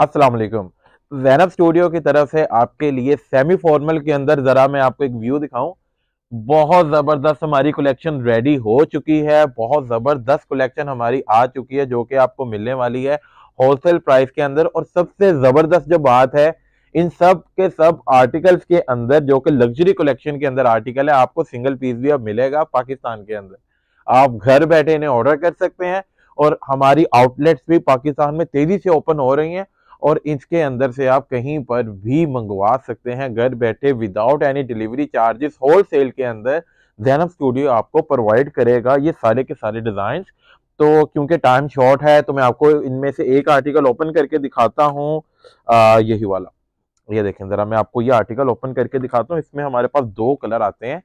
अस्सलाम वालेकुम जैनब स्टूडियो की तरफ से आपके लिए सेमी फॉर्मल के अंदर ज़रा मैं आपको एक व्यू दिखाऊं बहुत ज़बरदस्त हमारी कलेक्शन रेडी हो चुकी है बहुत ज़बरदस्त कलेक्शन हमारी आ चुकी है जो कि आपको मिलने वाली है होलसेल प्राइस के अंदर और सबसे ज़बरदस्त जो बात है इन सब के सब आर्टिकल्स के अंदर जो कि लग्जरी कलेक्शन के अंदर आर्टिकल है आपको सिंगल पीस भी अब मिलेगा पाकिस्तान के अंदर आप घर बैठे इन्हें ऑर्डर कर सकते हैं और हमारी आउटलेट्स भी पाकिस्तान में तेज़ी से ओपन हो रही हैं और इसके अंदर से आप कहीं पर भी मंगवा सकते हैं घर बैठे without any delivery charges wholesale के अंदर जैनब स्टूडियो आपको प्रोवाइड करेगा ये सारे के सारे डिज़ाइन तो क्योंकि टाइम शॉर्ट है तो मैं आपको इनमें से एक आर्टिकल ओपन करके दिखाता हूँ यही वाला ये देखें ज़रा मैं आपको ये आर्टिकल ओपन करके दिखाता हूँ इसमें हमारे पास दो कलर आते हैं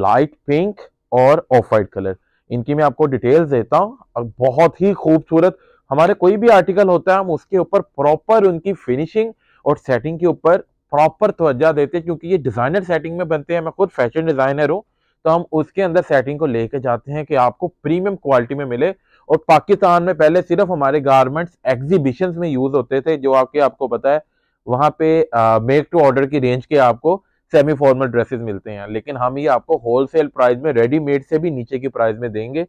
लाइट पिंक और ऑफ वाइट कलर इनकी मैं आपको डिटेल्स देता हूँ और बहुत ही खूबसूरत हमारे कोई भी आर्टिकल होता है हम उसके ऊपर प्रॉपर उनकी फिनिशिंग और सेटिंग के ऊपर प्रॉपर तोज्जा देते हैं क्योंकि ये डिज़ाइनर सेटिंग में बनते हैं मैं खुद फैशन डिज़ाइनर हूँ तो हम उसके अंदर सेटिंग को लेके जाते हैं कि आपको प्रीमियम क्वालिटी में मिले और पाकिस्तान में पहले सिर्फ हमारे गारमेंट्स एग्जीबिशन में यूज़ होते थे जो आपके आपको पता है वहाँ पे मेक टू ऑर्डर की रेंज के आपको सेमी फॉर्मल ड्रेसेस मिलते हैं लेकिन हम ये आपको होलसेल प्राइस में रेडीमेड से भी नीचे की प्राइस में देंगे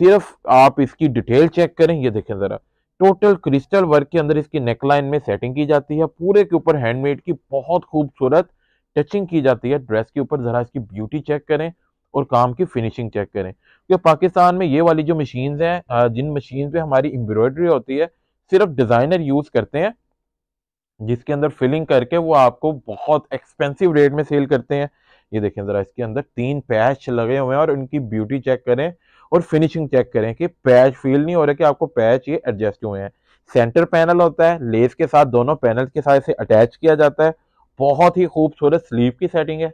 सिर्फ आप इसकी डिटेल चेक करें ये देखें ज़रा टोटल क्रिस्टल वर्क के अंदर इसकी नेकलाइन में सेटिंग की जाती है पूरे के ऊपर हैंडमेड की बहुत खूबसूरत टचिंग की जाती है ड्रेस के ऊपर ज़रा इसकी ब्यूटी चेक करें और काम की फिनिशिंग चेक करें क्योंकि पाकिस्तान में ये वाली जो मशीन है जिन मशीन पे हमारी एम्ब्रॉयडरी होती है सिर्फ डिज़ाइनर यूज़ करते हैं जिसके अंदर फिलिंग करके वो आपको बहुत एक्सपेंसिव रेट में सेल करते हैं ये देखें ज़रा इसके अंदर तीन पैच लगे हुए हैं और उनकी ब्यूटी चेक करें और फिनिशिंग चेक करें कि पैच फील नहीं हो रहा कि आपको पैच ये एडजस्ट हुए हैं सेंटर पैनल होता है लेस के साथ दोनों पैनल के साथ इसे अटैच किया जाता है बहुत ही खूबसूरत स्लीव की सेटिंग है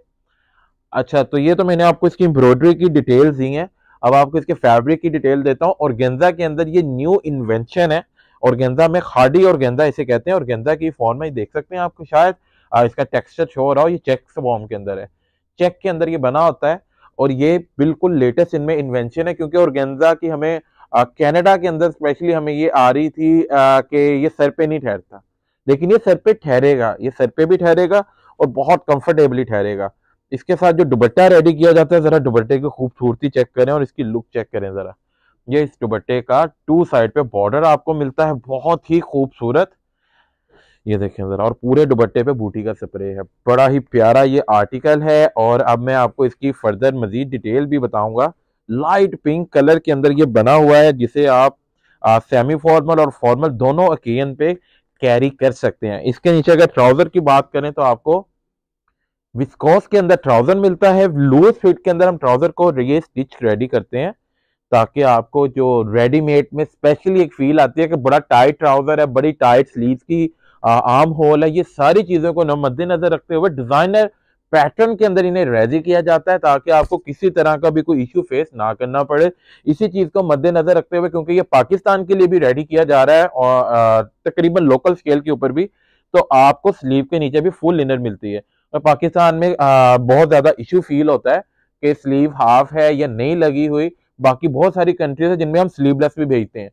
अच्छा तो ये तो मैंने आपको इसकी एम्ब्रॉयडरी की डिटेल्स दी है अब आपको इसके फैब्रिक की डिटेल देता हूँ और गेंजा के अंदर ये न्यू इन्वेंशन है और गेंजा में खाडी और गेंजा इसे कहते हैं और गेंजा की फॉर्म में देख सकते हैं आपको शायद इसका टेक्सचर शो हो रहा हो ये चेक के अंदर है चेक के अंदर ये बना होता है और ये बिल्कुल लेटेस्ट इनमें इन्वेंशन है क्योंकि ऑर्गेन्जा की हमें कनाडा के अंदर स्पेशली हमें ये आ रही थी कि ये सर पे नहीं ठहरता लेकिन ये सर पे ठहरेगा ये सर पे भी ठहरेगा और बहुत कंफर्टेबली ठहरेगा इसके साथ जो दुबट्टा रेडी किया जाता है ज़रा दुबट्टे की खूबसूरती चेक करें और इसकी लुक चेक करें ज़रा ये इस दुबट्टे का टू साइड पे बॉर्डर आपको मिलता है बहुत ही खूबसूरत ये देखें ज़रा और पूरे दुबट्टे पे बूटी का स्प्रे है बड़ा ही प्यारा ये आर्टिकल है और अब मैं आपको इसकी फर्दर मजीद डिटेल भी बताऊंगा लाइट पिंक कलर के अंदर ये बना हुआ है जिसे आप आ, सेमी फॉर्मल और फॉर्मल दोनों ओकेजन पे कैरी कर सकते हैं इसके नीचे अगर ट्राउज़र की बात करें तो आपको विस्कोस के अंदर ट्राउज़र मिलता है लूज फिट के अंदर हम ट्राउज़र को ये स्टिच रेडी करते हैं ताकि आपको जो रेडीमेड में स्पेशली एक फील आती है कि बड़ा टाइट ट्राउज़र है बड़ी टाइट स्लीव की आम होल है ये सारी चीज़ों को मद्देनजर रखते हुए डिज़ाइनर पैटर्न के अंदर इन्हें रेजी किया जाता है ताकि आपको किसी तरह का भी कोई इश्यू फेस ना करना पड़े इसी चीज़ को मद्देनजर रखते हुए क्योंकि ये पाकिस्तान के लिए भी रेडी किया जा रहा है और तकरीबन लोकल स्केल के ऊपर भी तो आपको स्लीव के नीचे भी फुल लिनर मिलती है और पाकिस्तान में आ, बहुत ज़्यादा इशू फील होता है कि स्लीव हाफ है या नहीं लगी हुई बाकी बहुत सारी कंट्रीज है जिनमें हम स्लीवलेस भी भेजते हैं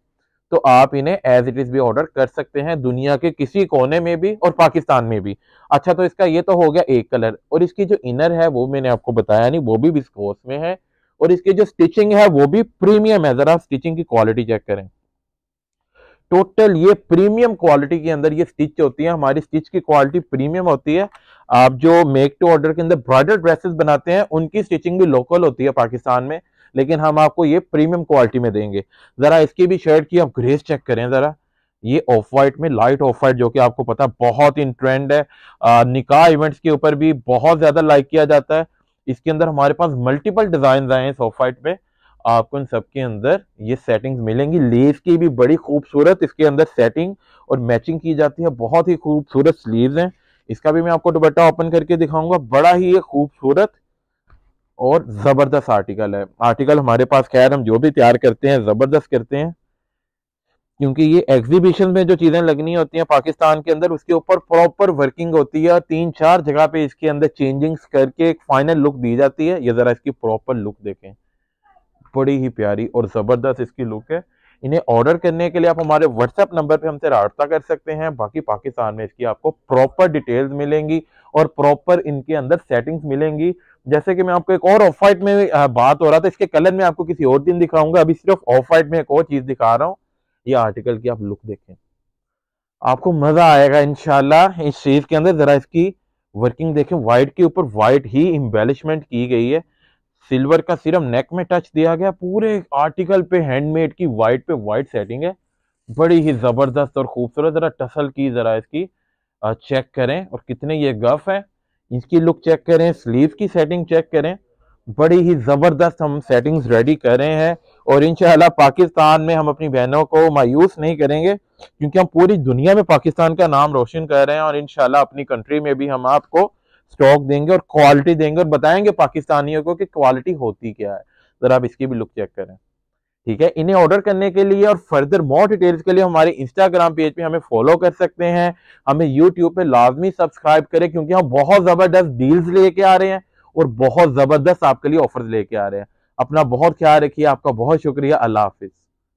तो आप इन्हें एज इट इज भी ऑर्डर कर सकते हैं दुनिया के किसी कोने में भी और पाकिस्तान में भी अच्छा तो इसका ये तो हो गया एक कलर और इसकी जो इनर है वो मैंने आपको बताया नहीं वो भी विस्कोस में है और इसकी जो स्टिचिंग है वो भी प्रीमियम है जरा स्टिचिंग की क्वालिटी चेक करें टोटल ये प्रीमियम क्वालिटी के अंदर ये स्टिच होती है हमारी स्टिच की क्वालिटी प्रीमियम होती है आप जो मेक टू ऑर्डर के अंदर ब्रॉडर ड्रेसेस बनाते हैं उनकी स्टिचिंग भी लोकल होती है पाकिस्तान में लेकिन हम आपको ये प्रीमियम क्वालिटी में देंगे ज़रा इसकी भी शर्ट की आप ग्रेस चेक करें ज़रा ये ऑफ वाइट में लाइट ऑफ वाइट जो कि आपको पता है बहुत इन ट्रेंड है निकाह इवेंट्स के ऊपर भी बहुत ज़्यादा लाइक किया जाता है इसके अंदर हमारे पास मल्टीपल डिज़ाइन आए हैं इस ऑफ वाइट में आपको इन सबके अंदर ये सेटिंग्स मिलेंगी लेस की भी बड़ी खूबसूरत इसके अंदर सेटिंग और मैचिंग की जाती है बहुत ही खूबसूरत स्लीव्स हैं इसका भी मैं आपको दुपट्टा ओपन करके दिखाऊंगा बड़ा ही ये खूबसूरत और हम्म। ज़बरदस्त आर्टिकल है आर्टिकल हमारे पास खैर हम जो भी तैयार करते हैं ज़बरदस्त करते हैं क्योंकि ये एग्जीबिशन में जो चीज़ें लगनी होती हैं पाकिस्तान के अंदर उसके ऊपर प्रॉपर वर्किंग होती है और तीन चार जगह पे इसके अंदर चेंजिंग्स करके एक फाइनल लुक दी जाती है ये ज़रा इसकी प्रॉपर लुक देखें बड़ी ही प्यारी और ज़बरदस्त इसकी लुक है इन्हें ऑर्डर करने के लिए आप हमारे व्हाट्सएप नंबर पे हमसे रबता कर सकते हैं बाकी पाकिस्तान में इसकी आपको प्रॉपर डिटेल्स मिलेंगी और प्रॉपर इनके अंदर सेटिंग्स मिलेंगी जैसे कि मैं आपको एक और ऑफ वाइट में बात हो रहा था इसके कलर में आपको किसी और दिन दिखाऊंगा अभी सिर्फ ऑफ वाइट में एक और चीज़ दिखा रहा हूँ ये आर्टिकल की आप लुक देखें आपको मज़ा आएगा इनशाला इस चीज़ के अंदर ज़रा इसकी वर्किंग देखें व्हाइट के ऊपर व्हाइट ही एम्बेलिशमेंट की गई है सिल्वर का सिरम नेक में टच दिया गया पूरे आर्टिकल पे हैंडमेड की वाइट पे वाइट सेटिंग है बड़ी ही ज़बरदस्त और खूबसूरत ज़रा टसल की ज़रा इसकी चेक करें और कितने ये गफ है इसकी लुक चेक करें स्लीव की सेटिंग चेक करें बड़ी ही ज़बरदस्त हम सेटिंग्स रेडी कर रहे हैं और इन पाकिस्तान में हम अपनी बहनों को मायूस नहीं करेंगे क्योंकि हम पूरी दुनिया में पाकिस्तान का नाम रोशन कर रहे हैं और इन अपनी कंट्री में भी हम आपको स्टॉक देंगे और क्वालिटी देंगे और बताएंगे पाकिस्तानियों को कि क्वालिटी होती क्या है जरा आप इसकी भी लुक चेक करें ठीक है इन्हें ऑर्डर करने के लिए और फर्दर मोर डिटेल्स के लिए हमारे इंस्टाग्राम पेज पे हमें फॉलो कर सकते हैं हमें यूट्यूब पे लाजमी सब्सक्राइब करें क्योंकि हम बहुत ज़बरदस्त डील्स लेके आ रहे हैं और बहुत ज़बरदस्त आपके लिए ऑफर्स लेके आ रहे हैं अपना बहुत ख्याल रखिए आपका बहुत शुक्रिया अल्लाह हाफिज़